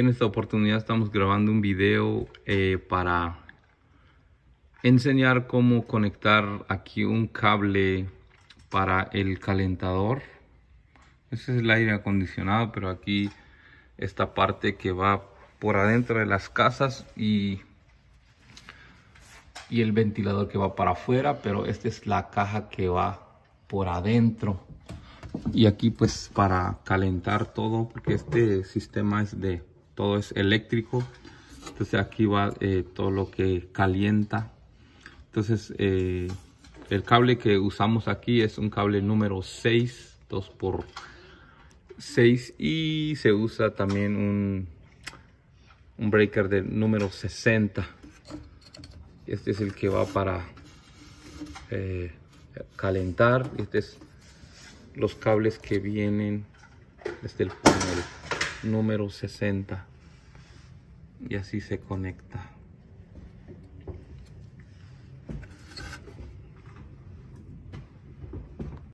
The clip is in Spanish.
en esta oportunidad estamos grabando un video eh, para enseñar cómo conectar aquí un cable para el calentador. Este es el aire acondicionado, pero aquí esta parte que va por adentro de las casas y, y el ventilador que va para afuera, pero esta es la caja que va por adentro. Y aquí pues para calentar todo, porque este sistema es de todo es eléctrico. Entonces aquí va eh, todo lo que calienta. Entonces eh, el cable que usamos aquí es un cable número 6, 2 por 6 y se usa también un, un breaker de número 60. Este es el que va para eh, calentar. estos es los cables que vienen desde el panel número 60 y así se conecta